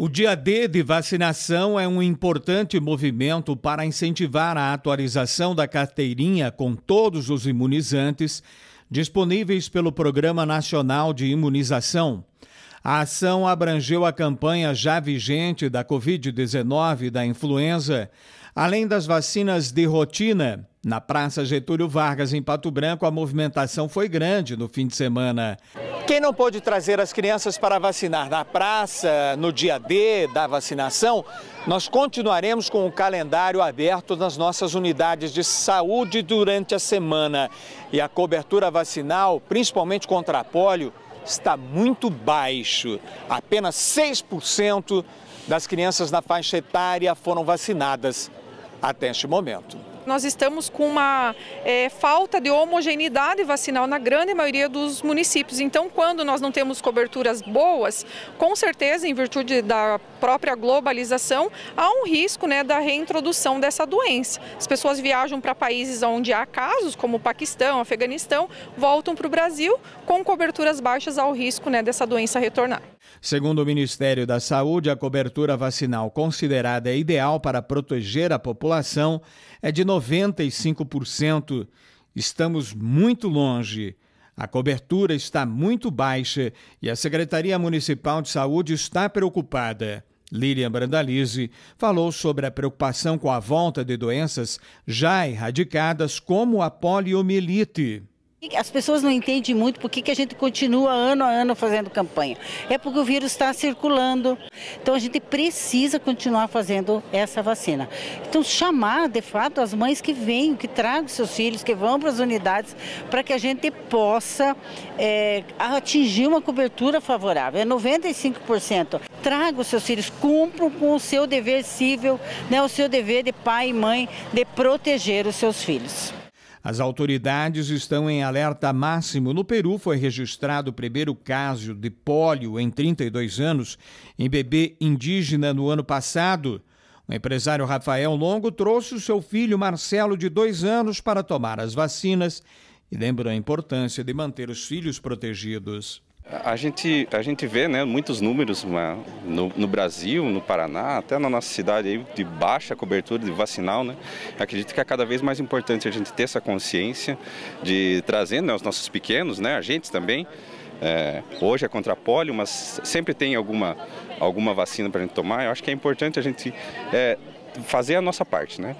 O dia D de vacinação é um importante movimento para incentivar a atualização da carteirinha com todos os imunizantes disponíveis pelo Programa Nacional de Imunização. A ação abrangeu a campanha já vigente da Covid-19 e da influenza, além das vacinas de rotina, na Praça Getúlio Vargas, em Pato Branco, a movimentação foi grande no fim de semana. Quem não pôde trazer as crianças para vacinar na praça, no dia D da vacinação, nós continuaremos com o calendário aberto nas nossas unidades de saúde durante a semana. E a cobertura vacinal, principalmente contra a polio, está muito baixo. Apenas 6% das crianças na faixa etária foram vacinadas até este momento nós estamos com uma é, falta de homogeneidade vacinal na grande maioria dos municípios. Então, quando nós não temos coberturas boas, com certeza, em virtude da própria globalização, há um risco né, da reintrodução dessa doença. As pessoas viajam para países onde há casos, como o Paquistão, Afeganistão, voltam para o Brasil com coberturas baixas ao risco né, dessa doença retornar. Segundo o Ministério da Saúde, a cobertura vacinal considerada ideal para proteger a população é de 95%. Estamos muito longe. A cobertura está muito baixa e a Secretaria Municipal de Saúde está preocupada. Lilian Brandalize falou sobre a preocupação com a volta de doenças já erradicadas, como a poliomielite. As pessoas não entendem muito por que a gente continua ano a ano fazendo campanha. É porque o vírus está circulando. Então a gente precisa continuar fazendo essa vacina. Então chamar, de fato, as mães que vêm, que tragam seus filhos, que vão para as unidades, para que a gente possa é, atingir uma cobertura favorável. É 95%. Traga os seus filhos, cumpram com o seu dever cível, né, o seu dever de pai e mãe de proteger os seus filhos. As autoridades estão em alerta máximo. No Peru foi registrado o primeiro caso de pólio em 32 anos em bebê indígena no ano passado. O empresário Rafael Longo trouxe o seu filho Marcelo, de dois anos, para tomar as vacinas e lembra a importância de manter os filhos protegidos. A gente, a gente vê né, muitos números né, no, no, Brasil, no Paraná, até na nossa cidade aí, de baixa cobertura de vacinal. Né? Acredito que é cada vez mais importante a gente ter essa consciência de trazer né, os nossos pequenos, né, a gente também. É, hoje é contra pólio, mas sempre tem alguma, alguma vacina para a gente tomar. Eu acho que é importante a gente é, fazer a nossa parte. Né?